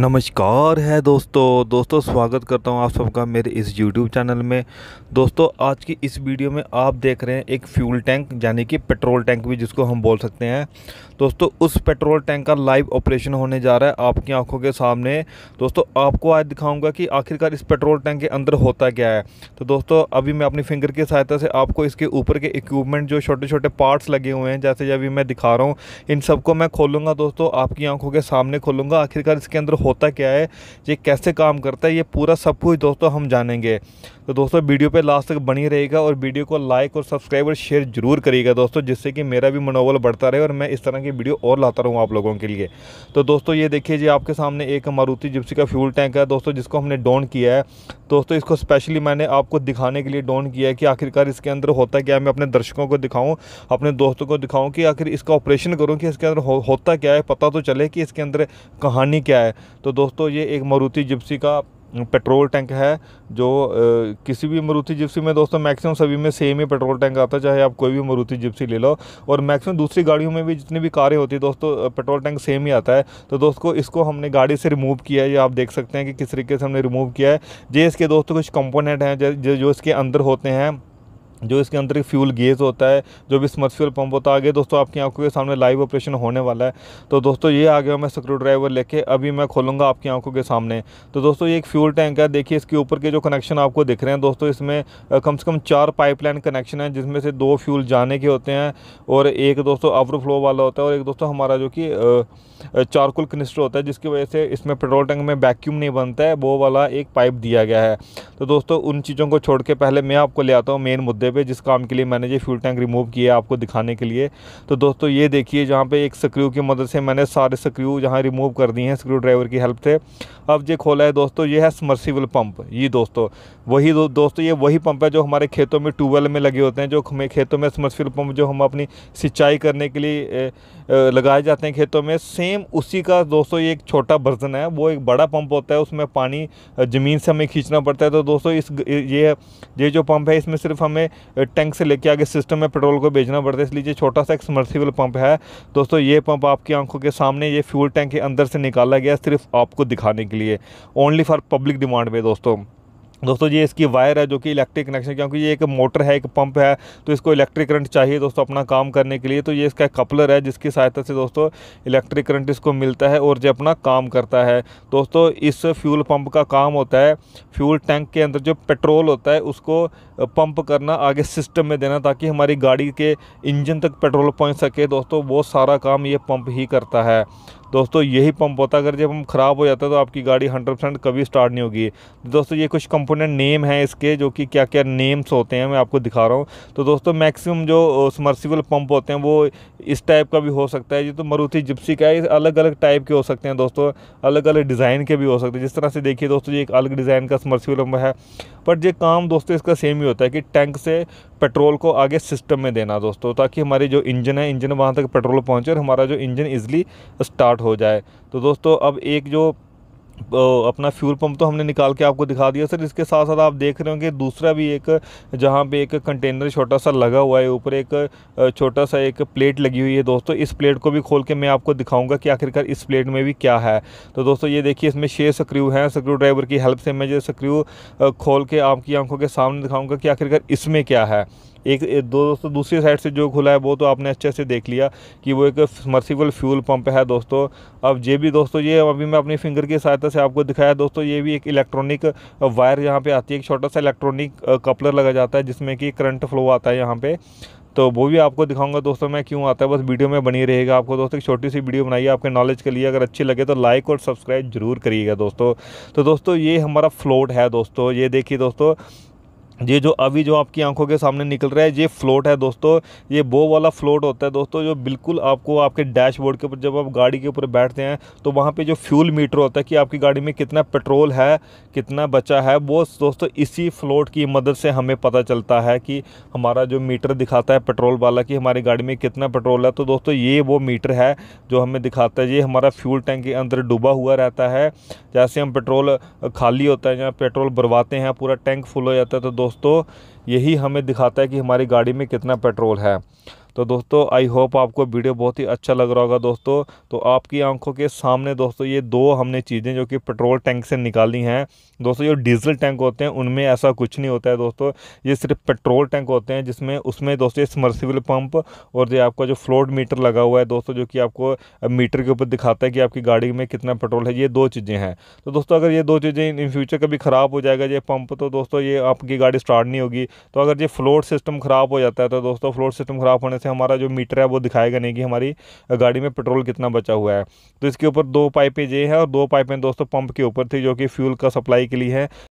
नमस्कार है दोस्तों दोस्तों स्वागत करता हूं आप सबका मेरे इस यूट्यूब चैनल में दोस्तों आज की इस वीडियो में आप देख रहे हैं एक फ्यूल टैंक यानी कि पेट्रोल टैंक भी जिसको हम बोल सकते हैं दोस्तों उस पेट्रोल टैंक का लाइव ऑपरेशन होने जा रहा है आपकी आंखों के सामने दोस्तों आपको आज दिखाऊंगा कि आखिरकार इस पेट्रोल टैंक के अंदर होता क्या है तो दोस्तों अभी मैं अपनी फिंगर की सहायता से आपको इसके ऊपर के इक्विपमेंट जो छोटे छोटे पार्ट्स लगे हुए हैं जैसे अभी मैं दिखा रहा हूँ इन सबको मैं खोलूँगा दोस्तों आपकी आँखों के सामने खोलूँगा आखिरकार इसके अंदर होता क्या है ये कैसे काम करता है ये पूरा सब कुछ दोस्तों हम जानेंगे तो दोस्तों वीडियो पे लास्ट तक बनी रहेगा और वीडियो को लाइक और सब्सक्राइब और शेयर जरूर करिएगा दोस्तों जिससे कि मेरा भी मनोबल बढ़ता रहे और मैं इस तरह की वीडियो और लाता रहूँ आप लोगों के लिए तो दोस्तों ये देखिए जी आपके सामने एक मारुति जिप्सी का फ्यूल टैंक है दोस्तों जिसको हमने डोन किया है दोस्तों इसको स्पेशली मैंने आपको दिखाने के लिए डोन किया है कि आखिरकार इसके अंदर होता क्या है मैं अपने दर्शकों को दिखाऊँ अपने दोस्तों को दिखाऊँ कि आखिर इसका ऑपरेशन करूँ कि इसके अंदर होता क्या है पता तो चले कि इसके अंदर कहानी क्या है तो दोस्तों ये एक मारुति जिप्सी का पेट्रोल टैंक है जो आ, किसी भी मारुति जिप्सी में दोस्तों मैक्सिमम सभी में सेम ही पेट्रोल टैंक आता है चाहे आप कोई भी मारुति जिप्सी ले लो और मैक्सिमम दूसरी गाड़ियों में भी जितनी भी कारें होती है दोस्तों पेट्रोल टैंक सेम ही आता है तो दोस्तों इसको हमने गाड़ी से रिमूव किया है ये आप देख सकते हैं कि किस तरीके से हमने रिमूव किया है जे इसके दोस्तों कुछ कंपोनेंट हैं जो इसके अंदर होते हैं जो इसके अंदर एक फ्यूल गेज होता है जो भी स्मर्थ फ्यूल पंप होता है आगे दोस्तों आपकी आंखों के सामने लाइव ऑपरेशन होने वाला है तो दोस्तों ये आ गया मैं स्क्रू ड्राइवर लेके अभी मैं खोलूँगा आपकी आंखों के सामने तो दोस्तों ये एक फ्यूल टैंक है देखिए इसके ऊपर के जो कनेक्शन आपको दिख रहे हैं दोस्तों इसमें कम से कम चार पाइपलाइन कनेक्शन है जिसमें से दो फ्यूल जाने के होते हैं और एक दोस्तों अवर फ्लो वाला होता है और एक दोस्तों हमारा जो कि चारकुल कनिस्टर होता है जिसकी वजह से इसमें पेट्रोल टैंक में वैक्यूम नहीं बनता है वो वाला एक पाइप दिया गया है तो दोस्तों उन चीज़ों को छोड़ के पहले मैं आपको ले आता हूँ मेन मुद्दे पे जिस काम के लिए मैंने ये फ्यूल टैंक रिमूव किया आपको दिखाने के लिए तो दोस्तों ये देखिए जहाँ पे एक स्क्रू की मदद से मैंने सारे स्क्रू जहाँ रिमूव कर दिए हैं स्क्रू ड्राइवर की हेल्प से अब ये खोला है दोस्तों ये है समर्सिबल पंप ये दोस्तों वही दो, दोस्तों ये वही पंप है जो हमारे खेतों में ट्यूबवेल में लगे होते हैं जो हमें खेतों में समर्सिबल पंप जो हम अपनी सिंचाई करने के लिए लगाए जाते हैं खेतों में सेम उसी का दोस्तों ये एक छोटा वर्जन है वो एक बड़ा पंप होता है उसमें पानी ज़मीन से हमें खींचना पड़ता है तो दोस्तों इस ये ये जो पंप है इसमें सिर्फ हमें टैंक से लेके आगे सिस्टम में पेट्रोल को भेजना पड़ता है इसलिए ये छोटा सा एक समर्सिबल पंप है दोस्तों ये पंप आपकी आंखों के सामने ये फ्यूल टैंक के अंदर से निकाला गया सिर्फ आपको दिखाने के लिए ओनली फॉर पब्लिक डिमांड पे दोस्तों दोस्तों ये इसकी वायर है जो कि इलेक्ट्रिक कनेक्शन क्योंकि ये एक मोटर है एक पंप है तो इसको इलेक्ट्रिक करंट चाहिए दोस्तों अपना काम करने के लिए तो ये इसका कपलर है जिसकी सहायता से दोस्तों इलेक्ट्रिक करंट इसको मिलता है और जो अपना काम करता है दोस्तों इस फ्यूल पंप का काम होता है फ्यूल टैंक के अंदर जो पेट्रोल होता है उसको पंप करना आगे सिस्टम में देना ताकि हमारी गाड़ी के इंजन तक पेट्रोल पहुंच सके दोस्तों वो सारा काम ये पंप ही करता है दोस्तों यही पंप होता है अगर जब हम ख़राब हो जाता है तो आपकी गाड़ी 100% कभी स्टार्ट नहीं होगी दोस्तों ये कुछ कंपोनेंट नेम हैं इसके जो कि क्या क्या नेम्स होते हैं मैं आपको दिखा रहा हूँ तो दोस्तों मैक्सिमम जो समर्सिबल पंप होते हैं वो इस टाइप का भी हो सकता है ये तो मारुति जिप्सी का है अलग अलग टाइप के हो सकते हैं दोस्तों अलग अलग डिज़ाइन के भी हो सकते हैं जिस तरह से देखिए दोस्तों ये एक अलग डिज़ाइन का समर्सिबल है बट ये काम दोस्तों इसका सेम ही होता है कि टैंक से पेट्रोल को आगे सिस्टम में देना दोस्तों ताकि हमारी जो इंजन है इंजन वहाँ तक पेट्रोल पहुँचे और हमारा जो इंजन ईज़िली स्टार्ट हो जाए तो दोस्तों अब एक जो अपना फ्यूल पंप तो हमने निकाल के आपको दिखा दिया सर इसके साथ साथ आप देख रहे होंगे दूसरा भी एक जहाँ पे एक कंटेनर छोटा सा लगा हुआ है ऊपर एक छोटा सा एक प्लेट लगी हुई है दोस्तों इस प्लेट को भी खोल के मैं आपको दिखाऊंगा कि आखिरकार इस प्लेट में भी क्या है तो दोस्तों ये देखिए इसमें छः स्क्रू हैं स्क्रू ड्राइवर की हेल्प से मैं जो स्क्रू खोल के आपकी आंखों के सामने दिखाऊँगा कि आखिरकार इसमें क्या है एक दो दोस्तों दूसरी साइड से जो खुला है वो तो आपने अच्छे से देख लिया कि वो एक मर्सिबल फ्यूल पंप है दोस्तों अब ये भी दोस्तों ये अभी मैं अपनी फिंगर की सहायता से आपको दिखाया दोस्तों ये भी एक इलेक्ट्रॉनिक वायर यहाँ पे आती है एक छोटा सा इलेक्ट्रॉनिक कपलर लगा जाता है जिसमें कि करंट फ्लो आता है यहाँ पर तो वो भी आपको दिखाऊंगा दोस्तों मैं क्यों आता है बस वीडियो में बनी रहेगा आपको दोस्तों एक छोटी सी वीडियो बनाइए आपके नॉलेज के लिए अगर अच्छी लगे तो लाइक और सब्सक्राइब जरूर करिएगा दोस्तों तो दोस्तों ये हमारा फ्लोट है दोस्तों ये देखिए दोस्तों ये जो अभी जो आपकी आंखों के सामने निकल रहा है ये फ्लोट है दोस्तों ये बो वाला फ्लोट होता है दोस्तों जो बिल्कुल आपको आपके डैशबोर्ड के ऊपर जब आप गाड़ी के ऊपर बैठते हैं तो वहाँ पे जो फ्यूल मीटर होता है कि आपकी गाड़ी में कितना पेट्रोल है कितना बचा है वो दोस्तों इसी फ्लोट की मदद से हमें पता चलता है कि हमारा जो मीटर दिखाता है पेट्रोल वाला कि हमारी गाड़ी में कितना पेट्रोल है तो दोस्तों ये वो मीटर है जो हमें दिखाता है ये हमारा फ्यूल टैंक के अंदर डूबा हुआ रहता है जैसे हम पेट्रोल खाली होता है या पेट्रोल भरवाते हैं पूरा टैंक फुल हो जाता है तो दोस्तों दोस्तों यही हमें दिखाता है कि हमारी गाड़ी में कितना पेट्रोल है तो दोस्तों आई होप आपको वीडियो बहुत ही अच्छा लग रहा होगा दोस्तों तो आपकी आंखों के सामने दोस्तों ये दो हमने चीज़ें जो कि पेट्रोल टैंक से निकाली हैं दोस्तों जो डीजल टैंक होते हैं उनमें ऐसा कुछ नहीं होता है दोस्तों ये सिर्फ पेट्रोल टैंक होते हैं जिसमें उसमें दोस्तों समर्सिबल पम्प और जो आपका जो फ्लोट मीटर लगा हुआ है दोस्तों जो कि आपको मीटर के ऊपर दिखाता है कि आपकी गाड़ी में कितना पेट्रोल है ये दो चीज़ें हैं तो दोस्तों अगर ये दो चीज़ें इन फ्यूचर कभी ख़राब हो जाएगा ये पंप तो दोस्तों ये आपकी गाड़ी स्टार्ट नहीं होगी तो अगर ये फ्लोट सिस्टम ख़राब हो जाता है तो दोस्तों फ्लोट सिस्टम ख़राब होने से हमारा जो मीटर है वो दिखाएगा नहीं कि हमारी गाड़ी में पेट्रोल कितना बचा हुआ है तो इसके ऊपर दो पाइपें ये है और दो पाइपें दोस्तों पंप के ऊपर थी जो कि फ्यूल का सप्लाई के लिए है